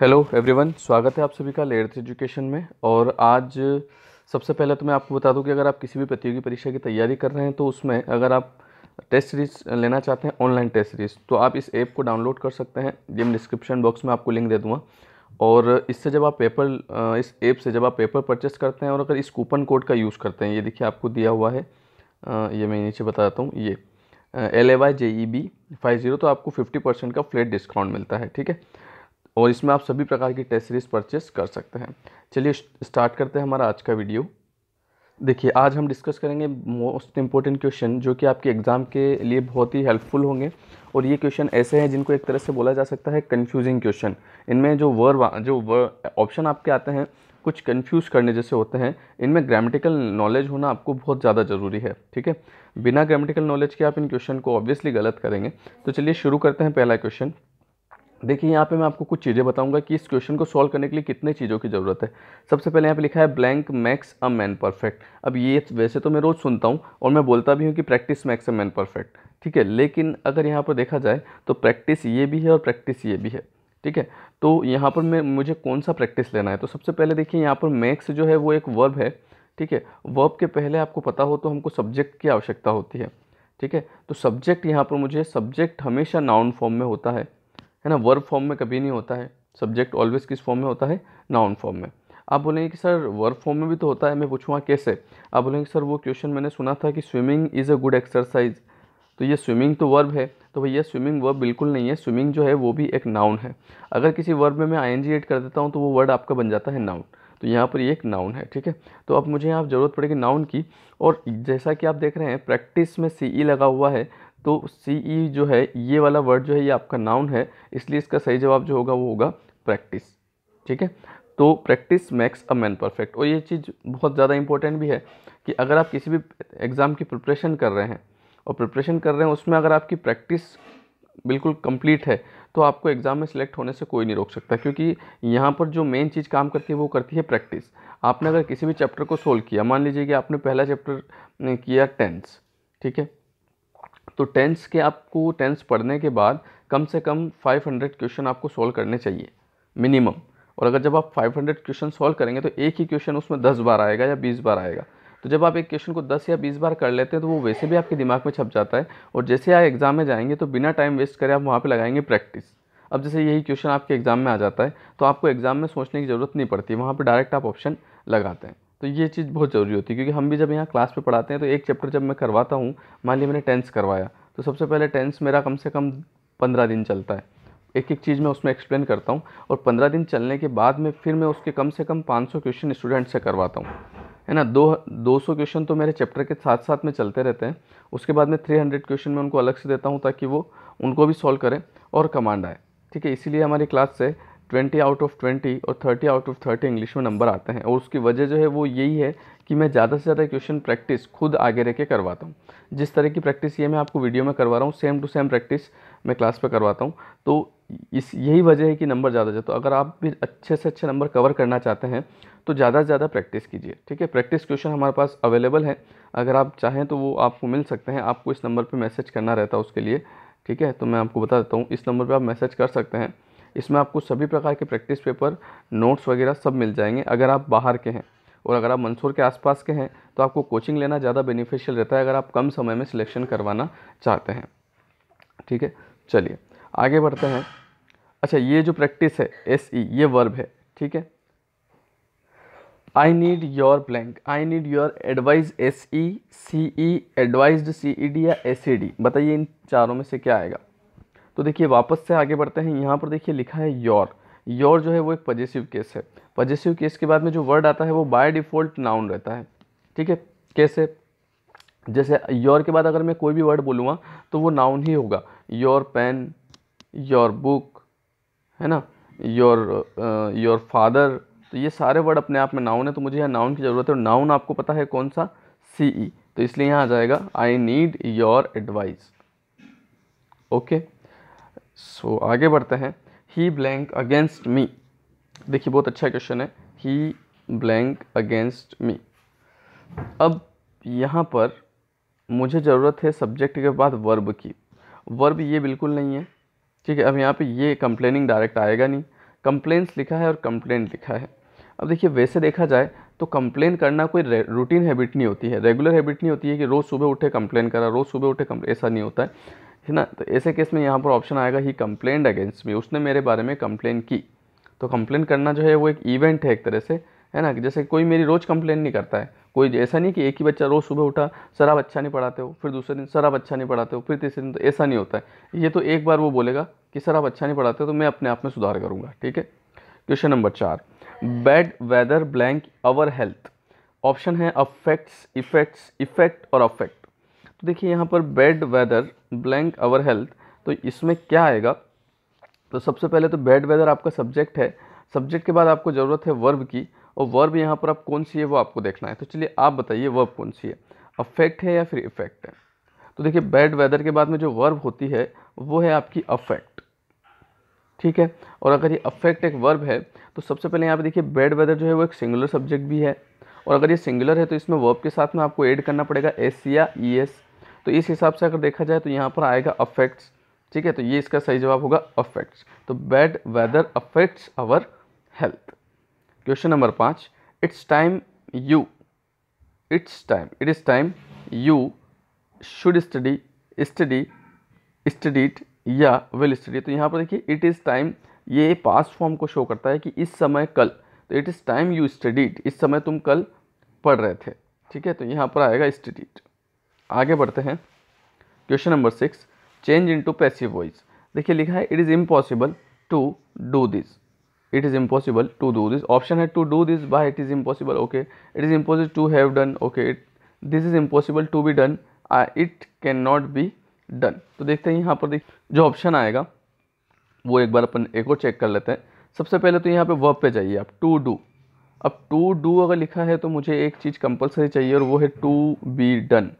Hello everyone स्वागत है आप सभी का लेर्थ एजुकेशन में और आज सबसे पहले तो मैं आपको बता दूं कि अगर आप किसी भी प्रतियोगी परीक्षा की तैयारी कर रहे हैं तो उसमें अगर आप टेस्ट सीरीज लेना चाहते हैं ऑनलाइन टेस्ट सीरीज तो आप इस ऐप को डाउनलोड कर सकते हैं ये मैं डिस्क्रिप्शन बॉक्स में आपको लिंक दे दूँगा और इससे जब आप पेपर इस ऐप से जब आप पेपर परचेस करते हैं और अगर इस कूपन कोड का यूज़ करते हैं ये देखिए आपको दिया हुआ है ये मैं नीचे बताता हूँ ये L A Y J E B five zero तो आपको फिफ्टी परसेंट का फ्लैट डिस्काउंट मिलता है ठीक है और इसमें आप सभी प्रकार की टेस्ट सीरीज़ परचेस कर सकते हैं चलिए स्टार्ट करते हैं हमारा आज का वीडियो देखिए आज हम डिस्कस करेंगे मोस्ट इम्पोर्टेंट क्वेश्चन जो कि आपके एग्ज़ाम के लिए बहुत ही हेल्पफुल होंगे और ये क्वेश्चन ऐसे हैं जिनको एक तरह से बोला जा सकता है कंफ्यूजिंग क्वेश्चन इनमें जो वर जो वर ऑप्शन आपके आते हैं कुछ कंफ्यूज करने जैसे होते हैं इनमें ग्रामेटिकल नॉलेज होना आपको बहुत ज़्यादा ज़रूरी है ठीक है बिना ग्रामेटिकल नॉलेज के आप इन क्वेश्चन को ऑब्वियसली गलत करेंगे तो चलिए शुरू करते हैं पहला क्वेश्चन देखिए यहाँ पे मैं आपको कुछ चीज़ें बताऊंगा कि इस क्वेश्चन को सॉल्व करने के लिए कितने चीज़ों की ज़रूरत है सबसे पहले यहाँ पे लिखा है blank makes a man perfect अब ये वैसे तो मैं रोज़ सुनता हूँ और मैं बोलता भी हूँ कि practice makes a man perfect ठीक है लेकिन अगर यहाँ पर देखा जाए तो प्रैक्टिस ये भी है और प्रैक्टिस ये भी है ठीक है तो यहाँ पर मैं मुझे कौन सा प्रैक्टिस लेना है तो सबसे पहले देखिए यहाँ पर मैक्स जो है वो एक वर्ब है ठीक है वर्ब के पहले आपको पता हो तो हमको सब्जेक्ट की आवश्यकता होती है ठीक है तो सब्जेक्ट यहाँ पर मुझे सब्जेक्ट हमेशा नाउन फॉर्म में होता है है ना वर्ब फॉर्म में कभी नहीं होता है सब्जेक्ट ऑलवेज किस फॉर्म में होता है नाउन फॉर्म में आप बोलेंगे कि सर वर्क फॉर्म में भी तो होता है मैं पूछूँगा कैसे आप बोलेंगे सर वो क्वेश्चन मैंने सुना था कि swimming is a good exercise तो ये स्विमिंग तो वर्ब है तो भैया स्विमिंग वर्ब बिल्कुल नहीं है स्विमिंग जो है वो भी एक नाउन है अगर किसी वर्ब में मैं आई एड कर देता हूँ तो वो वर्ड आपका बन जाता है नाउन तो यहाँ पर ये एक नाउन है ठीक है तो अब मुझे यहाँ ज़रूरत पड़ेगी नाउन की और जैसा कि आप देख रहे हैं प्रैक्टिस में सी ई e लगा हुआ है तो सी ई e जो है ये वाला वर्ड जो है ये आपका नाउन है इसलिए इसका सही जवाब जो होगा वो होगा प्रैक्टिस ठीक है तो practice makes a man perfect और ये चीज़ बहुत ज़्यादा इंपॉर्टेंट भी है कि अगर आप किसी भी एग्ज़ाम की प्रिपरेशन कर रहे हैं और प्रिपरेशन कर रहे हैं उसमें अगर आपकी प्रैक्टिस बिल्कुल कंप्लीट है तो आपको एग्ज़ाम में सिलेक्ट होने से कोई नहीं रोक सकता क्योंकि यहाँ पर जो मेन चीज़ काम करती है वो करती है प्रैक्टिस आपने अगर किसी भी चैप्टर को सोल्व किया मान लीजिए कि आपने पहला चैप्टर किया टेंस ठीक है तो टेंस के आपको टेंस पढ़ने के बाद कम से कम 500 क्वेश्चन आपको सॉल्व करने चाहिए मिनिमम और अगर जब आप 500 क्वेश्चन सॉल्व करेंगे तो एक ही क्वेश्चन उसमें 10 बार आएगा या 20 बार आएगा तो जब आप एक क्वेश्चन को 10 या 20 बार कर लेते हैं तो वो वैसे भी आपके दिमाग में छप जाता है और जैसे आप एग्ज़ाम में जाएंगे तो बिना टाइम वेस्ट करें आप वहाँ पर लगाएंगे प्रैक्टिस अब जैसे यही क्वेश्चन आपके एग्ज़ाम में आ जाता है तो आपको एग्ज़ाम में सोचने की ज़रूरत नहीं पड़ती वहाँ पर डायरेक्ट आप ऑप्शन लगाते हैं तो ये चीज़ बहुत ज़रूरी होती है क्योंकि हम भी जब यहाँ क्लास पे पढ़ाते हैं तो एक चैप्टर जब मैं करवाता हूँ मान ली मैंने टेंस करवाया तो सबसे पहले टेंस मेरा कम से कम पंद्रह दिन चलता है एक एक चीज़ मैं उसमें एक्सप्लेन करता हूँ और पंद्रह दिन चलने के बाद में फिर मैं उसके कम से कम पाँच क्वेश्चन स्टूडेंट से करवाता हूँ है ना दो दो सौ क्वेश्चन तो मेरे चैप्टर के साथ साथ में चलते रहते हैं उसके बाद में थ्री हंड्रेड क्वेश्चन मैं उनको अलग से देता हूँ ताकि वो उनको भी सॉल्व करें और कमांड आए ठीक है इसीलिए हमारी क्लास से ट्वेंटी आउट ऑफ ट्वेंटी और thirty out of thirty English में नंबर आते हैं और उसकी वजह जो है वो यही है कि मैं ज़्यादा से ज़्यादा क्वेश्चन प्रैक्टिस खुद आगे रह के करवाता हूँ जिस तरह की प्रैक्टिस ये मैं आपको वीडियो में करवा रहा हूँ सेम टू सेम प्रैक्टिस मैं क्लास पर करवाता हूँ तो इस यही वजह है कि नंबर ज़्यादा जाता तो अगर आप भी अच्छे से अच्छे नंबर कवर करना चाहते हैं तो ज़्यादा से ज़्यादा प्रैक्टिस कीजिए ठीक है प्रैक्टिस क्वेश्चन हमारे पास अवेलेबल है अगर आप चाहें तो वो आपको मिल सकते हैं आपको इस नंबर पर मैसेज करना रहता है उसके लिए ठीक है तो मैं आपको बता देता हूँ इस नंबर पर आप मैसेज कर सकते हैं इसमें आपको सभी प्रकार के प्रैक्टिस पेपर नोट्स वगैरह सब मिल जाएंगे अगर आप बाहर के हैं और अगर आप मंसूर के आसपास के हैं तो आपको कोचिंग लेना ज़्यादा बेनिफिशियल रहता है अगर आप कम समय में सिलेक्शन करवाना चाहते हैं ठीक है चलिए आगे बढ़ते हैं अच्छा ये जो प्रैक्टिस है एस ई e, ये वर्ब है ठीक है I need your blank I need your advise S E C E advise C E D या एस ई डी बताइए इन चारों में से क्या आएगा तो देखिए वापस से आगे बढ़ते हैं यहाँ पर देखिए लिखा है योर योर जो है वो एक पजेसिव केस है पजेसिव केस के बाद में जो वर्ड आता है वो बाय डिफ़ॉल्ट नाउन रहता है ठीक है कैसे जैसे योर के बाद अगर मैं कोई भी वर्ड बोलूँगा तो वो नाउन ही होगा योर पेन योर बुक है ना योर योर फादर तो ये सारे वर्ड अपने आप में नाउन है तो मुझे यहाँ नाउन की ज़रूरत है और नाउन आपको पता है कौन सा सी ई e। तो इसलिए यहाँ आ जाएगा I need your advice okay so so, आगे बढ़ते हैं ही ब्लैंक अगेंस्ट मी देखिए बहुत अच्छा क्वेश्चन है ही ब्लैंक अगेंस्ट मी अब यहाँ पर मुझे ज़रूरत है सब्जेक्ट के बाद वर्ब की वर्ब ये बिल्कुल नहीं है ठीक है अब यहाँ पे ये कंप्लेनिंग डायरेक्ट आएगा नहीं कंप्लेंट्स लिखा है और कंप्लेंट लिखा है अब देखिए वैसे देखा जाए तो कंप्लेन करना कोई रूटीन हैबिट नहीं होती है रेगुलर हैबिट नहीं होती है कि रोज़ सुबह उठे कंप्लेन करा रोज़ सुबह उठे ऐसा नहीं होता है है ना तो ऐसे केस में यहाँ पर ऑप्शन आएगा ही कंप्लेंड अगेंस्ट मी उसने मेरे बारे में कंप्लेन की तो कंप्लेन करना जो है वो एक इवेंट है एक तरह से है ना जैसे कोई मेरी रोज़ कंप्लेन नहीं करता है कोई ऐसा नहीं कि एक ही बच्चा रोज़ सुबह उठा सर आप अच्छा नहीं पढ़ाते हो फिर दूसरे दिन सर आप अच्छा नहीं पढ़ाते हो फिर तीसरे दिन तो ऐसा नहीं होता है ये तो एक बार वो बोलेगा कि सर आप अच्छा नहीं पढ़ाते हो तो मैं अपने आप में सुधार करूँगा ठीक है क्वेश्चन नंबर चार bad weather blank our health option है अफेक्ट्स इफेक्ट्स इफेक्ट और अफेक्ट तो देखिए यहाँ पर bad weather blank our health तो इसमें क्या आएगा तो सबसे पहले तो बैड वेदर आपका सब्जेक्ट है सब्जेक्ट के बाद आपको ज़रूरत है वर्ब की और वर्ब यहाँ पर आप कौन सी है वो आपको देखना है तो चलिए आप बताइए वर्ब कौन सी है अफेक्ट है या फिर इफेक्ट है तो देखिए बैड वेदर के बाद में जो वर्ब होती है वो है आपकी अफेक्ट ठीक है और अगर ये अफेक्ट एक वर्ब है तो सबसे पहले यहाँ पे देखिए बैड वेदर जो है वो एक सिंगुलर सब्जेक्ट भी है और अगर ये सिंगुलर है तो इसमें वर्ब के साथ में आपको ऐड करना पड़ेगा एस या ई एस तो इस हिसाब से अगर देखा जाए तो यहाँ पर आएगा अफेक्ट्स ठीक है तो ये इसका सही जवाब होगा अफेक्ट्स तो bad weather affects our health question number पाँच it's time you it's time it is time you should study study studied या विल स्टडी तो यहाँ पर देखिए इट इज़ टाइम ये पास्ट फॉर्म को शो करता है कि इस समय कल तो it is time you studied इस समय तुम कल पढ़ रहे थे ठीक है तो यहाँ पर आएगा स्टडीड आगे बढ़ते हैं question number six change into passive voice देखिए लिखा है it is impossible to do this it is impossible to do this option है to do this by it is impossible okay it is impossible to have done okay it this is impossible to be done it can not be done तो देखते हैं यहाँ पर देख जो option आएगा वो एक बार अपन एक और चेक कर लेते हैं सबसे पहले तो यहाँ पे वर्ब पे जाइए आप टू डू अब टू डू अगर लिखा है तो मुझे एक चीज़ कंपलसरी चाहिए और वो है टू बी डन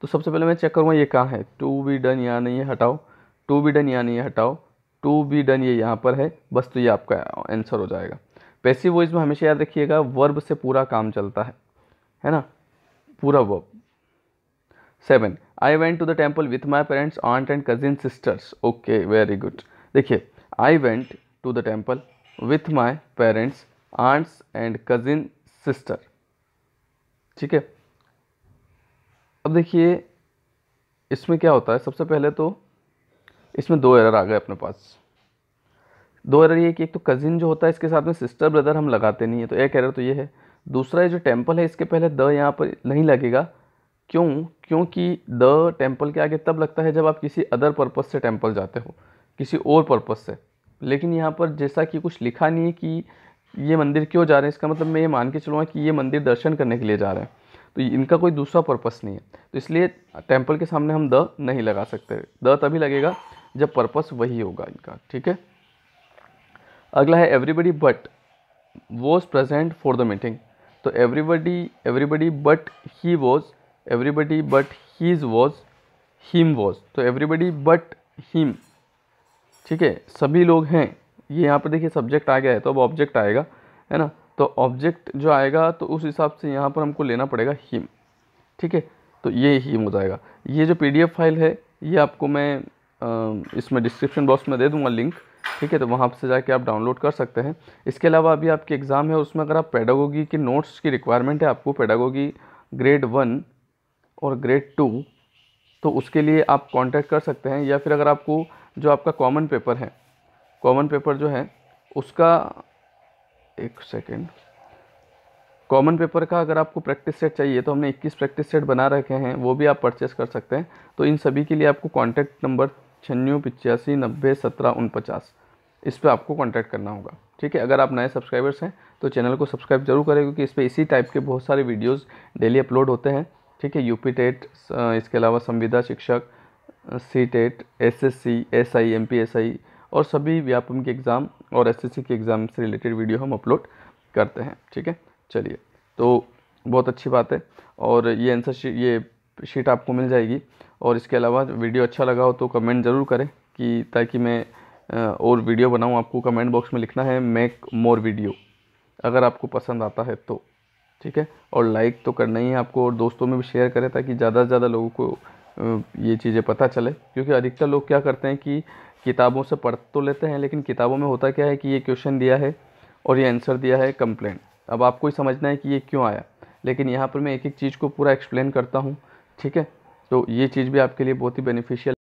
तो सबसे पहले मैं चेक करूँगा ये कहाँ है टू बी डन या नहीं है हटाओ टू बी डन या नहीं है हटाओ टू बी डन ये यहाँ पर है बस तो ये आपका आंसर हो जाएगा पैसिव वॉइस में हमेशा याद रखिएगा वर्ब से पूरा काम चलता है है ना पूरा verb seven I went to the temple with my parents aunt and cousin sisters okay very good देखिए I went to the temple with my parents aunts and cousin sister ठीक है अब देखिए इसमें क्या होता है सबसे पहले तो इसमें दो एरर आ गए अपने पास दो एरर ये कि एक तो कज़िन जो होता है इसके साथ में सिस्टर ब्रदर हम लगाते नहीं है तो एक एरर तो ये है दूसरा ये जो टेम्पल है इसके पहले द यहाँ पर नहीं लगेगा क्यों क्योंकि द टेम्पल के आगे तब लगता है जब आप किसी अदर पर्पज़ से टेम्पल जाते हो किसी और पर्पज़ से लेकिन यहाँ पर जैसा कि कुछ लिखा नहीं है कि ये मंदिर क्यों जा रहे हैं इसका मतलब मैं ये मान के चलूँगा कि ये मंदिर दर्शन करने के लिए जा रहे हैं तो इनका कोई दूसरा पर्पस नहीं है तो इसलिए टेम्पल के सामने हम द नहीं लगा सकते द तभी लगेगा जब पर्पस वही होगा इनका ठीक है अगला है everybody but was present for the meeting तो everybody everybody but he was everybody but his was him was तो एवरीबडी बट हीम ठीक है सभी लोग हैं ये यहाँ पर देखिए सब्जेक्ट आ गया है तो अब ऑब्जेक्ट आएगा है ना तो ऑब्जेक्ट जो आएगा तो उस हिसाब से यहाँ पर हमको लेना पड़ेगा हिम ठीक है तो ये हिम हो जाएगा ये जो पी फाइल है ये आपको मैं इसमें डिस्क्रिप्शन बॉक्स में दे दूँगा लिंक ठीक है तो वहाँ से जाके आप डाउनलोड कर सकते हैं इसके अलावा अभी आपकी एग्ज़ाम है उसमें अगर आप पेडागोगी के नोट्स की रिक्वायरमेंट है आपको पेडागोगी ग्रेड वन और ग्रेड टू तो उसके लिए आप कांटेक्ट कर सकते हैं या फिर अगर आपको जो आपका कॉमन पेपर है कॉमन पेपर जो है उसका एक सेकेंड कॉमन पेपर का अगर आपको प्रैक्टिस सेट चाहिए तो हमने 21 प्रैक्टिस सेट बना रखे हैं वो भी आप परचेस कर सकते हैं तो इन सभी के लिए आपको कॉन्टैक्ट नंबर छन्नी पिचासी नब्बे सत्रह उनपचास इस पर आपको कॉन्टैक्ट करना होगा ठीक है अगर आप नए सब्सक्राइबर्स हैं तो चैनल को सब्सक्राइब जरूर करें क्योंकि इस पर इसी टाइप के बहुत सारे वीडियोज़ डेली अपलोड होते हैं ठीक है यूपी टेट इसके अलावा संविदा शिक्षक C TET S S C S I M P S I और सभी व्यापम के एग्ज़ाम और एस एस सी के एग्ज़ाम से रिलेटेड वीडियो हम अपलोड करते हैं ठीक है चलिए तो बहुत अच्छी बात है और ये आंसर शीट ये शीट आपको मिल जाएगी और इसके अलावा वीडियो अच्छा लगा हो तो कमेंट ज़रूर करें कि ताकि मैं और वीडियो बनाऊँ आपको कमेंट बॉक्स में लिखना है मेक मोर वीडियो अगर आपको पसंद आता है तो ठीक है और लाइक तो करना ही है आपको और दोस्तों में भी शेयर करें ताकि ज़्यादा से ज़्यादा लोगों को ये चीज़ें पता चले क्योंकि अधिकतर लोग क्या करते हैं कि किताबों से पढ़ तो लेते हैं लेकिन किताबों में होता क्या है कि ये क्वेश्चन दिया है और ये आंसर दिया है कंप्लेन अब आपको ही समझना है कि ये क्यों आया लेकिन यहाँ पर मैं एक एक चीज़ को पूरा एक्सप्लेन करता हूँ ठीक है तो ये चीज़ भी आपके लिए बहुत ही बेनिफिशियल